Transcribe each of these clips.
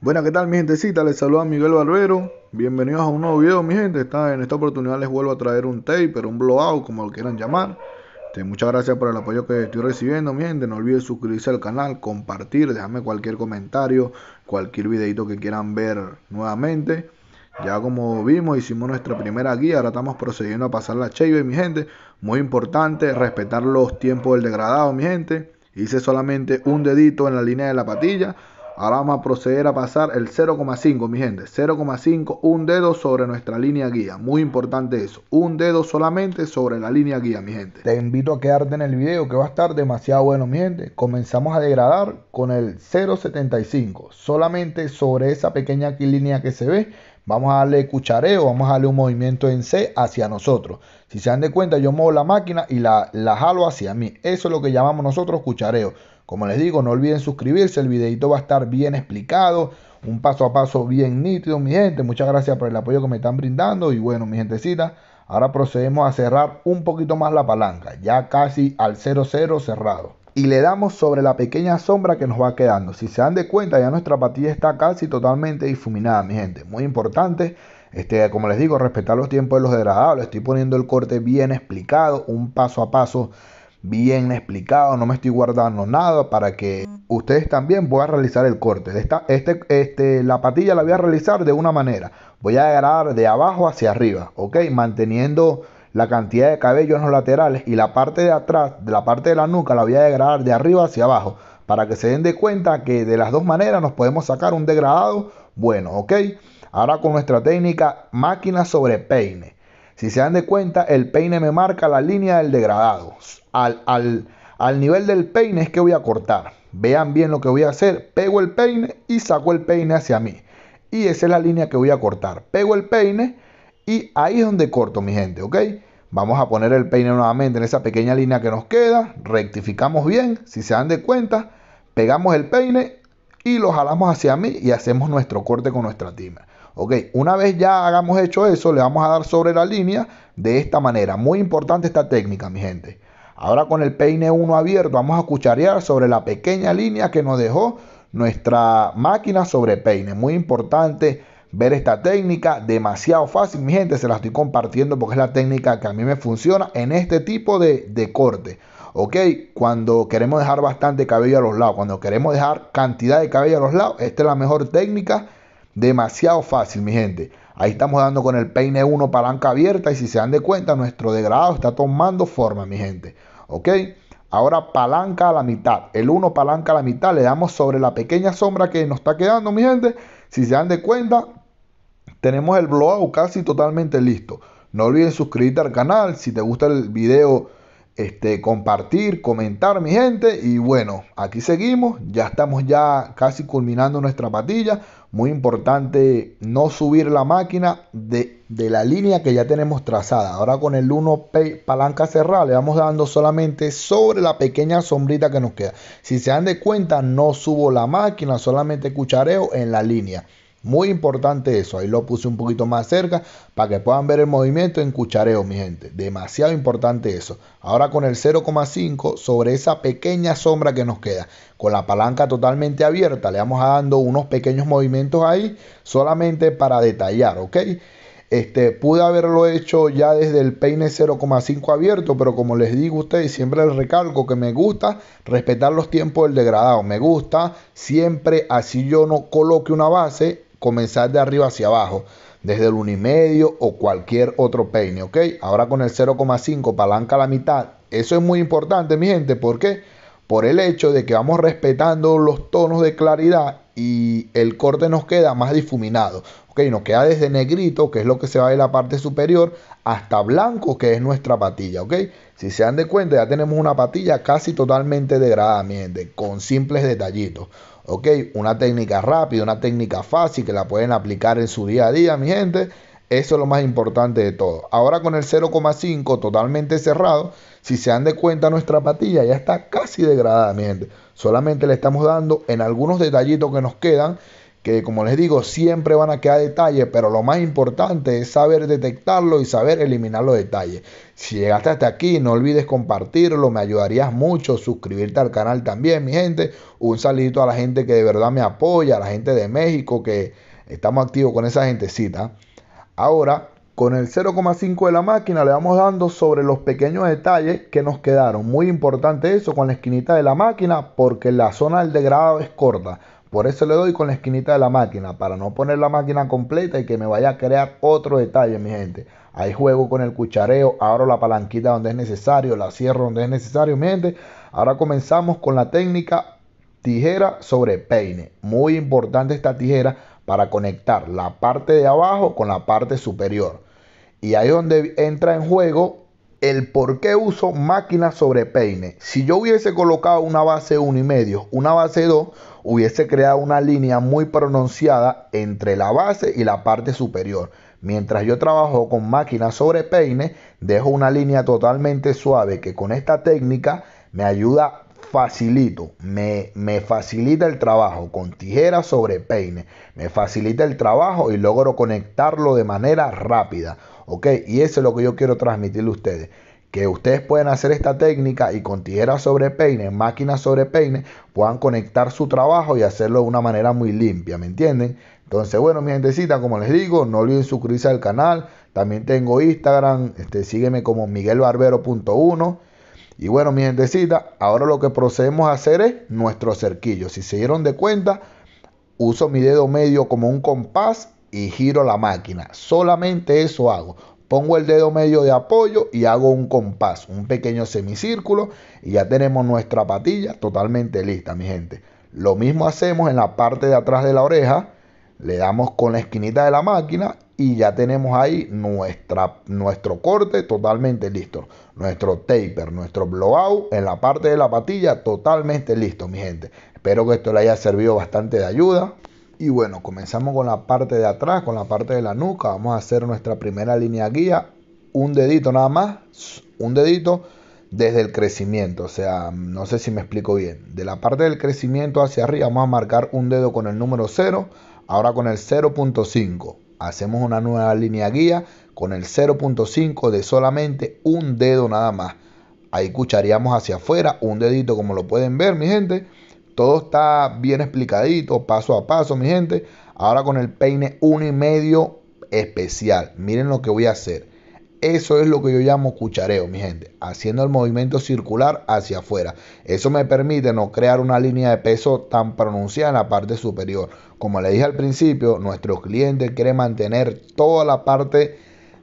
Buenas, ¿qué tal mi gentecita? Les saluda Miguel Barbero. Bienvenidos a un nuevo video, mi gente. en esta oportunidad les vuelvo a traer un Pero un blowout, como lo quieran llamar. Este, muchas gracias por el apoyo que estoy recibiendo, mi gente. No olviden suscribirse al canal, compartir, dejarme cualquier comentario, cualquier videito que quieran ver nuevamente. Ya como vimos, hicimos nuestra primera guía, ahora estamos procediendo a pasar la cheve mi gente. Muy importante, respetar los tiempos del degradado, mi gente. Hice solamente un dedito en la línea de la patilla Ahora vamos a proceder a pasar el 0,5, mi gente. 0,5, un dedo sobre nuestra línea guía. Muy importante eso. Un dedo solamente sobre la línea guía, mi gente. Te invito a quedarte en el video que va a estar demasiado bueno, mi gente. Comenzamos a degradar con el 0,75. Solamente sobre esa pequeña línea que se ve. Vamos a darle cuchareo, vamos a darle un movimiento en C hacia nosotros. Si se dan de cuenta, yo muevo la máquina y la, la jalo hacia mí. Eso es lo que llamamos nosotros cuchareo. Como les digo, no olviden suscribirse, el videito va a estar bien explicado, un paso a paso bien nítido, mi gente. Muchas gracias por el apoyo que me están brindando y bueno, mi gentecita, ahora procedemos a cerrar un poquito más la palanca, ya casi al 00 cerrado. Y le damos sobre la pequeña sombra que nos va quedando. Si se dan de cuenta, ya nuestra patilla está casi totalmente difuminada, mi gente. Muy importante. Este, como les digo, respetar los tiempos de los degradables. Estoy poniendo el corte bien explicado, un paso a paso bien explicado, no me estoy guardando nada para que ustedes también puedan realizar el corte. Esta, este, este, la patilla la voy a realizar de una manera. Voy a degradar de abajo hacia arriba, ¿ok? Manteniendo la cantidad de cabello en los laterales y la parte de atrás, de la parte de la nuca, la voy a degradar de arriba hacia abajo para que se den de cuenta que de las dos maneras nos podemos sacar un degradado bueno, ¿ok? Ahora con nuestra técnica máquina sobre peine. Si se dan de cuenta, el peine me marca la línea del degradado. Al, al, al nivel del peine es que voy a cortar. Vean bien lo que voy a hacer. Pego el peine y saco el peine hacia mí. Y esa es la línea que voy a cortar. Pego el peine y ahí es donde corto, mi gente, ¿ok? Vamos a poner el peine nuevamente en esa pequeña línea que nos queda. Rectificamos bien, si se dan de cuenta. Pegamos el peine y lo jalamos hacia mí y hacemos nuestro corte con nuestra tima una vez ya hagamos hecho eso, le vamos a dar sobre la línea de esta manera. Muy importante esta técnica, mi gente. Ahora con el peine 1 abierto, vamos a cucharear sobre la pequeña línea que nos dejó nuestra máquina sobre peine. Muy importante ver esta técnica, demasiado fácil, mi gente, se la estoy compartiendo porque es la técnica que a mí me funciona en este tipo de, de corte. Ok, cuando queremos dejar bastante cabello a los lados, cuando queremos dejar cantidad de cabello a los lados, esta es la mejor técnica Demasiado fácil, mi gente. Ahí estamos dando con el peine 1 palanca abierta y si se dan de cuenta, nuestro degradado está tomando forma, mi gente. ¿Ok? Ahora palanca a la mitad. El 1 palanca a la mitad. Le damos sobre la pequeña sombra que nos está quedando, mi gente. Si se dan de cuenta, tenemos el blowout casi totalmente listo. No olviden suscribirte al canal. Si te gusta el video, este, compartir, comentar, mi gente. Y bueno, aquí seguimos. Ya estamos ya casi culminando nuestra patilla. Muy importante no subir la máquina de, de la línea que ya tenemos trazada. Ahora con el 1 palanca cerrada le vamos dando solamente sobre la pequeña sombrita que nos queda. Si se dan de cuenta, no subo la máquina, solamente cuchareo en la línea. Muy importante eso, ahí lo puse un poquito más cerca para que puedan ver el movimiento en cuchareo, mi gente. Demasiado importante eso. Ahora con el 0,5 sobre esa pequeña sombra que nos queda, con la palanca totalmente abierta, le vamos a dando unos pequeños movimientos ahí solamente para detallar, ¿ok? Este, pude haberlo hecho ya desde el peine 0,5 abierto, pero como les digo a ustedes, siempre les recalco que me gusta respetar los tiempos del degradado. Me gusta siempre, así yo no coloque una base, comenzar de arriba hacia abajo, desde el 1,5 o cualquier otro peine, ¿ok? Ahora con el 0,5 palanca la mitad. Eso es muy importante, mi gente, ¿por qué? Por el hecho de que vamos respetando los tonos de claridad y el corte nos queda más difuminado. ¿ok? Nos queda desde negrito, que es lo que se va de la parte superior, hasta blanco, que es nuestra patilla, ¿ok? Si se dan de cuenta, ya tenemos una patilla casi totalmente degradada, con simples detallitos, ¿ok? Una técnica rápida, una técnica fácil que la pueden aplicar en su día a día, mi gente. Eso es lo más importante de todo. Ahora con el 0,5 totalmente cerrado, si se dan de cuenta nuestra patilla ya está casi degradada, mi Solamente le estamos dando en algunos detallitos que nos quedan que como les digo, siempre van a quedar detalles, pero lo más importante es saber detectarlo y saber eliminar los detalles. Si llegaste hasta aquí, no olvides compartirlo, me ayudarías mucho, suscribirte al canal también, mi gente. Un saludito a la gente que de verdad me apoya, a la gente de México, que estamos activos con esa gentecita. Ahora, con el 0,5 de la máquina le vamos dando sobre los pequeños detalles que nos quedaron. Muy importante eso con la esquinita de la máquina porque la zona del degradado es corta. Por eso le doy con la esquinita de la máquina, para no poner la máquina completa y que me vaya a crear otro detalle, mi gente. Ahí juego con el cuchareo, abro la palanquita donde es necesario, la cierro donde es necesario, mi gente. Ahora comenzamos con la técnica tijera sobre peine. Muy importante esta tijera para conectar la parte de abajo con la parte superior. Y ahí es donde entra en juego el por qué uso máquina sobre peine. Si yo hubiese colocado una base 1 y medio, una base 2, hubiese creado una línea muy pronunciada entre la base y la parte superior. Mientras yo trabajo con máquina sobre peine, dejo una línea totalmente suave que con esta técnica me ayuda facilito, me, me, facilita el trabajo con tijera sobre peine, me facilita el trabajo y logro conectarlo de manera rápida. ¿Ok? Y eso es lo que yo quiero transmitirle a ustedes. Que ustedes pueden hacer esta técnica y con tijera sobre peine, máquina sobre peine, puedan conectar su trabajo y hacerlo de una manera muy limpia, ¿me entienden? Entonces, bueno, mi gentecita, como les digo, no olviden suscribirse al canal. También tengo Instagram, este, sígueme como miguelbarbero.1. Y bueno, mi gentecita, ahora lo que procedemos a hacer es nuestro cerquillo. Si se dieron de cuenta, uso mi dedo medio como un compás y giro la máquina. Solamente eso hago. Pongo el dedo medio de apoyo y hago un compás, un pequeño semicírculo y ya tenemos nuestra patilla totalmente lista, mi gente. Lo mismo hacemos en la parte de atrás de la oreja. Le damos con la esquinita de la máquina y ya tenemos ahí nuestra, nuestro corte totalmente listo. Nuestro taper, nuestro blowout en la parte de la patilla totalmente listo, mi gente. Espero que esto le haya servido bastante de ayuda. Y bueno, comenzamos con la parte de atrás, con la parte de la nuca. Vamos a hacer nuestra primera línea guía. Un dedito nada más, un dedito desde el crecimiento. O sea, no sé si me explico bien. De la parte del crecimiento hacia arriba vamos a marcar un dedo con el número 0, ahora con el 0.5. Hacemos una nueva línea guía con el 0.5 de solamente un dedo nada más. Ahí cucharíamos hacia afuera, un dedito como lo pueden ver, mi gente todo está bien explicadito, paso a paso, mi gente. Ahora con el peine uno y medio especial. Miren lo que voy a hacer. Eso es lo que yo llamo cuchareo, mi gente, haciendo el movimiento circular hacia afuera. Eso me permite no crear una línea de peso tan pronunciada en la parte superior. Como le dije al principio, nuestro cliente quiere mantener toda la parte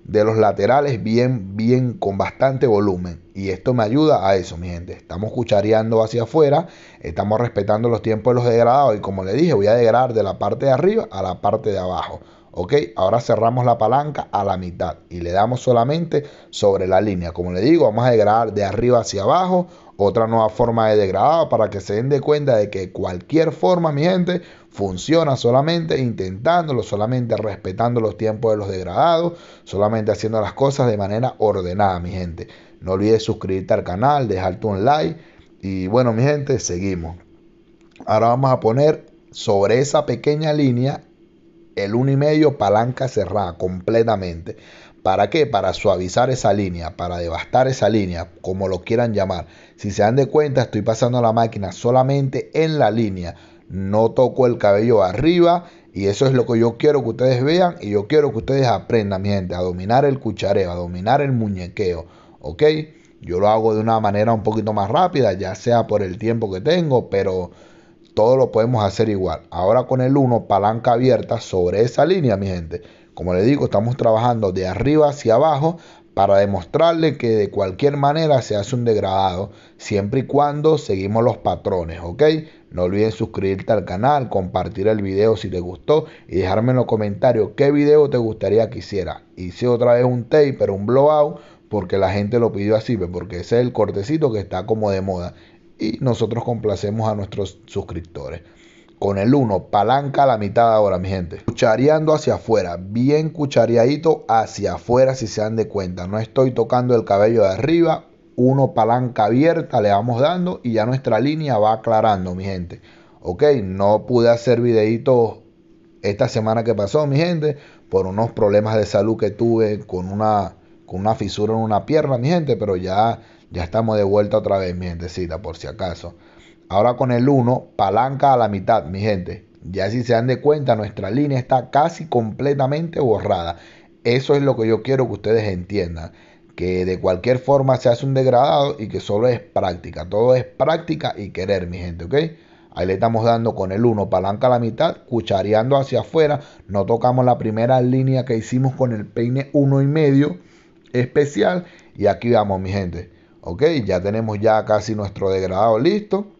de los laterales bien, bien, con bastante volumen. Y esto me ayuda a eso, mi gente. Estamos cuchareando hacia afuera, estamos respetando los tiempos de los degradados. Y como le dije, voy a degradar de la parte de arriba a la parte de abajo. Ok, ahora cerramos la palanca a la mitad y le damos solamente sobre la línea. Como le digo, vamos a degradar de arriba hacia abajo otra nueva forma de degradado para que se den de cuenta de que cualquier forma, mi gente, funciona solamente intentándolo, solamente respetando los tiempos de los degradados, solamente haciendo las cosas de manera ordenada, mi gente. No olvides suscribirte al canal, dejarte un like y bueno, mi gente, seguimos. Ahora vamos a poner sobre esa pequeña línea el 1,5 palanca cerrada completamente. ¿Para qué? Para suavizar esa línea, para devastar esa línea, como lo quieran llamar. Si se dan de cuenta, estoy pasando la máquina solamente en la línea. No toco el cabello arriba y eso es lo que yo quiero que ustedes vean y yo quiero que ustedes aprendan, mi gente, a dominar el cuchareo, a dominar el muñequeo. ¿Ok? Yo lo hago de una manera un poquito más rápida, ya sea por el tiempo que tengo, pero todo lo podemos hacer igual. Ahora con el 1, palanca abierta sobre esa línea, mi gente como le digo, estamos trabajando de arriba hacia abajo para demostrarle que de cualquier manera se hace un degradado, siempre y cuando seguimos los patrones, ¿ok? No olviden suscribirte al canal, compartir el video si te gustó y dejarme en los comentarios qué video te gustaría que hiciera. Hice otra vez un pero un blowout, porque la gente lo pidió así, pues, porque ese es el cortecito que está como de moda y nosotros complacemos a nuestros suscriptores. Con el 1, palanca a la mitad ahora, mi gente. Cuchareando hacia afuera, bien cuchareadito hacia afuera si se dan de cuenta. No estoy tocando el cabello de arriba, 1 palanca abierta le vamos dando y ya nuestra línea va aclarando, mi gente. Ok, no pude hacer videitos esta semana que pasó, mi gente, por unos problemas de salud que tuve con una, con una fisura en una pierna, mi gente, pero ya, ya estamos de vuelta otra vez, mi gentecita, por si acaso. Ahora con el 1, palanca a la mitad, mi gente. Ya si se dan de cuenta, nuestra línea está casi completamente borrada. Eso es lo que yo quiero que ustedes entiendan. Que de cualquier forma se hace un degradado y que solo es práctica. Todo es práctica y querer, mi gente, ¿ok? Ahí le estamos dando con el 1, palanca a la mitad, cuchareando hacia afuera. No tocamos la primera línea que hicimos con el peine 1 y medio especial. Y aquí vamos, mi gente. Ok, ya tenemos ya casi nuestro degradado listo.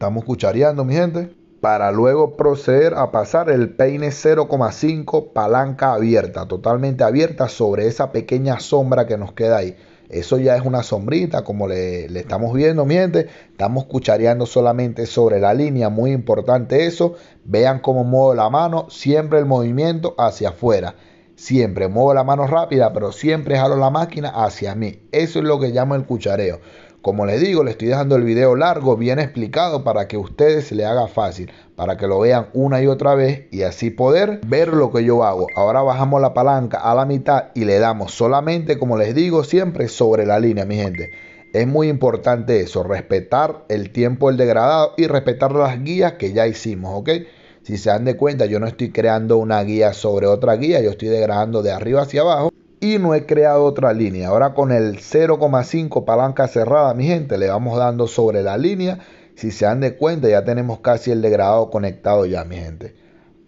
Estamos cuchareando, mi gente. Para luego proceder a pasar el peine 0,5 palanca abierta, totalmente abierta sobre esa pequeña sombra que nos queda ahí. Eso ya es una sombrita, como le, estamos viendo, mi gente Estamos cuchareando solamente sobre la línea, muy importante eso. Vean cómo muevo la mano, siempre el movimiento hacia afuera. Siempre muevo la mano rápida, pero siempre jalo la máquina hacia mí. Eso es lo que llamo el cuchareo. Como les digo, le estoy dejando el video largo, bien explicado, para que ustedes se le haga fácil, para que lo vean una y otra vez y así poder ver lo que yo hago. Ahora bajamos la palanca a la mitad y le damos solamente, como les digo, siempre sobre la línea, mi gente. Es muy importante eso, respetar el tiempo del degradado y respetar las guías que ya hicimos, ¿ok? Si se dan de cuenta, yo no estoy creando una guía sobre otra guía, yo estoy degradando de arriba hacia abajo y no he creado otra línea. Ahora con el 0,5 palanca cerrada, mi gente, le vamos dando sobre la línea. Si se dan de cuenta, ya tenemos casi el degradado conectado ya, mi gente.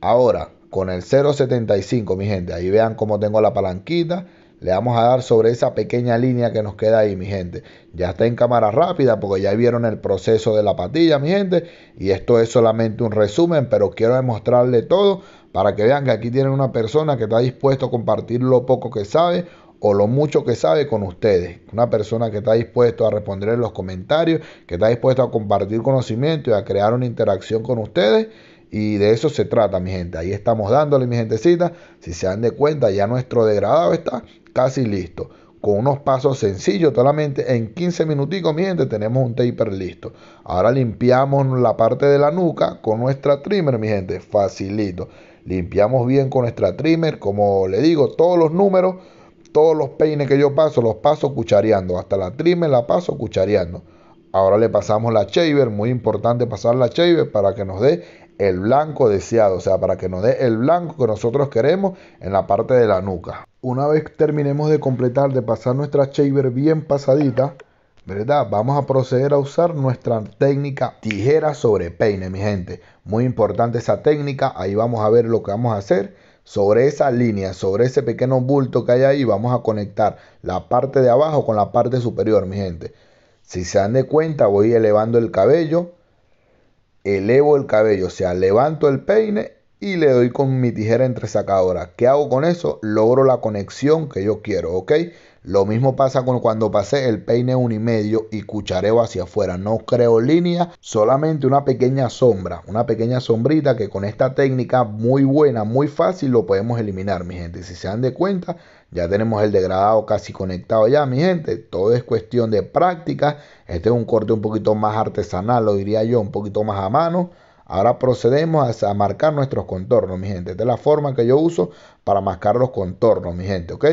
Ahora, con el 0,75, mi gente, ahí vean cómo tengo la palanquita le vamos a dar sobre esa pequeña línea que nos queda ahí, mi gente. Ya está en cámara rápida porque ya vieron el proceso de la patilla, mi gente. Y esto es solamente un resumen, pero quiero demostrarle todo para que vean que aquí tienen una persona que está dispuesto a compartir lo poco que sabe o lo mucho que sabe con ustedes. Una persona que está dispuesta a responder en los comentarios, que está dispuesta a compartir conocimiento y a crear una interacción con ustedes y de eso se trata, mi gente. Ahí estamos dándole, mi gentecita. Si se dan de cuenta, ya nuestro degradado está casi listo. Con unos pasos sencillos, solamente en 15 minuticos, mi gente, tenemos un taper listo. Ahora limpiamos la parte de la nuca con nuestra trimmer, mi gente. Facilito. Limpiamos bien con nuestra trimmer, como le digo, todos los números, todos los peines que yo paso, los paso cuchareando. Hasta la trimmer la paso cuchareando. Ahora le pasamos la shaver, muy importante pasar la shaver para que nos dé el blanco deseado, o sea, para que nos dé el blanco que nosotros queremos en la parte de la nuca. Una vez terminemos de completar, de pasar nuestra shaver bien pasadita, ¿verdad? Vamos a proceder a usar nuestra técnica tijera sobre peine, mi gente. Muy importante esa técnica, ahí vamos a ver lo que vamos a hacer. Sobre esa línea, sobre ese pequeño bulto que hay ahí, vamos a conectar la parte de abajo con la parte superior, mi gente. Si se dan de cuenta, voy elevando el cabello elevo el cabello, o sea, levanto el peine y le doy con mi tijera entresacadora. ¿Qué hago con eso? Logro la conexión que yo quiero, ¿ok? Lo mismo pasa con cuando pasé el peine un y medio y cuchareo hacia afuera. No creo línea, solamente una pequeña sombra, una pequeña sombrita que con esta técnica muy buena, muy fácil, lo podemos eliminar, mi gente. Si se dan de cuenta, ya tenemos el degradado casi conectado ya, mi gente. Todo es cuestión de práctica. Este es un corte un poquito más artesanal, lo diría yo, un poquito más a mano Ahora procedemos a marcar nuestros contornos, mi gente. Esta es la forma que yo uso para marcar los contornos, mi gente, ¿ok?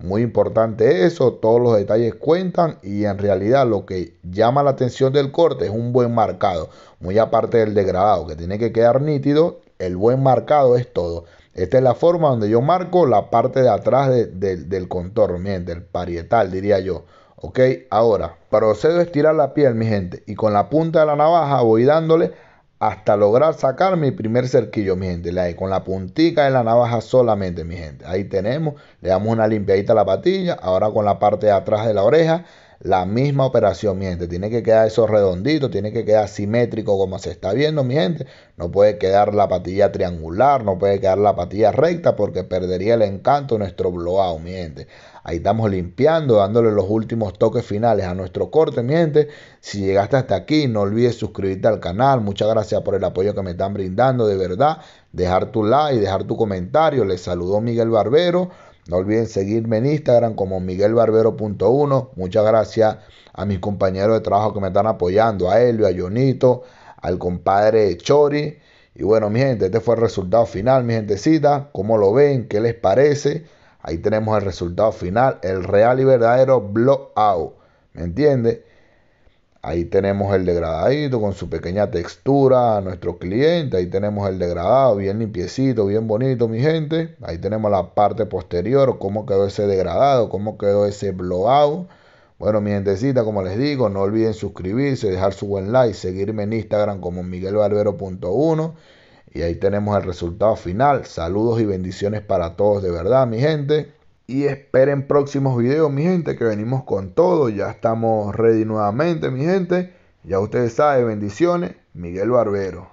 Muy importante eso, todos los detalles cuentan y en realidad lo que llama la atención del corte es un buen marcado, muy aparte del degradado que tiene que quedar nítido, el buen marcado es todo. Esta es la forma donde yo marco la parte de atrás del contorno, mi gente, el parietal diría yo. Ok, ahora procedo a estirar la piel, mi gente, y con la punta de la navaja voy dándole hasta lograr sacar mi primer cerquillo, mi gente. con la puntica de la navaja solamente, mi gente. Ahí tenemos, le damos una limpiadita a la patilla. Ahora con la parte de atrás de la oreja la misma operación, mi gente. Tiene que quedar eso redondito, tiene que quedar simétrico como se está viendo, mi gente. No puede quedar la patilla triangular, no puede quedar la patilla recta porque perdería el encanto nuestro blowout, mi gente. Ahí estamos limpiando, dándole los últimos toques finales a nuestro corte, mi gente. Si llegaste hasta aquí, no olvides suscribirte al canal. Muchas gracias por el apoyo que me están brindando, de verdad. Dejar tu like, dejar tu comentario. Les saludo Miguel Barbero. No olviden seguirme en Instagram como miguelbarbero.1. Muchas gracias a mis compañeros de trabajo que me están apoyando, a Elio, a Jonito, al compadre Chori. Y bueno, mi gente, este fue el resultado final, mi gentecita. ¿Cómo lo ven? ¿Qué les parece? Ahí tenemos el resultado final, el real y verdadero blowout. ¿Me entiendes? Ahí tenemos el degradadito con su pequeña textura a nuestro cliente. Ahí tenemos el degradado bien limpiecito, bien bonito, mi gente. Ahí tenemos la parte posterior, cómo quedó ese degradado, cómo quedó ese blowout. Bueno, mi gentecita, como les digo, no olviden suscribirse, dejar su buen like, seguirme en Instagram como miguelbarbero.1. Y ahí tenemos el resultado final. Saludos y bendiciones para todos, de verdad, mi gente. Y esperen próximos videos, mi gente, que venimos con todo. Ya estamos ready nuevamente, mi gente. Ya ustedes saben, bendiciones. Miguel Barbero.